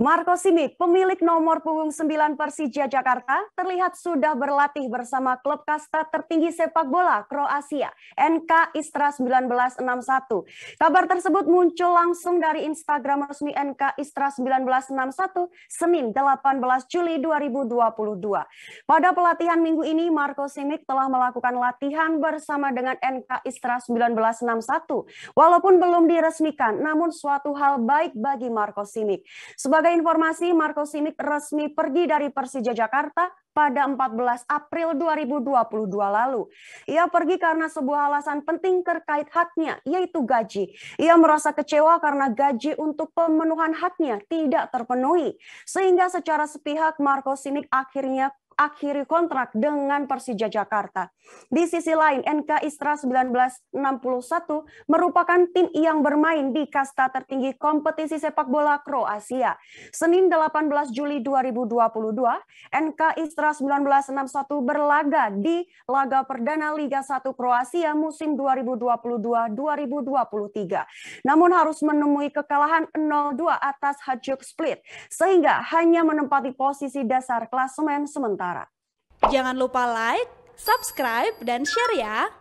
Marco Simic, pemilik nomor punggung 9 Persija Jakarta, terlihat sudah berlatih bersama klub kasta tertinggi sepak bola Kroasia, NK Istra 1961. Kabar tersebut muncul langsung dari Instagram resmi NK Istra 1961, Senin 18 Juli 2022. Pada pelatihan minggu ini, Marco Simic telah melakukan latihan bersama dengan NK Istra 1961. Walaupun belum diresmikan, namun suatu hal baik bagi Marco Simic. Sebagai informasi, Marco Simic resmi pergi dari Persija Jakarta pada 14 April 2022 lalu. Ia pergi karena sebuah alasan penting terkait haknya, yaitu gaji. Ia merasa kecewa karena gaji untuk pemenuhan haknya tidak terpenuhi. Sehingga secara sepihak Marco Simic akhirnya akhiri kontrak dengan Persija Jakarta. Di sisi lain, NK Istra 1961 merupakan tim yang bermain di kasta tertinggi kompetisi sepak bola Kroasia. Senin 18 Juli 2022, NK Istra 1961 berlaga di laga perdana Liga 1 Kroasia musim 2022-2023. Namun harus menemui kekalahan 0-2 atas Hajduk Split sehingga hanya menempati posisi dasar klasemen sementara. Nusantara. Jangan lupa like, subscribe, dan share ya.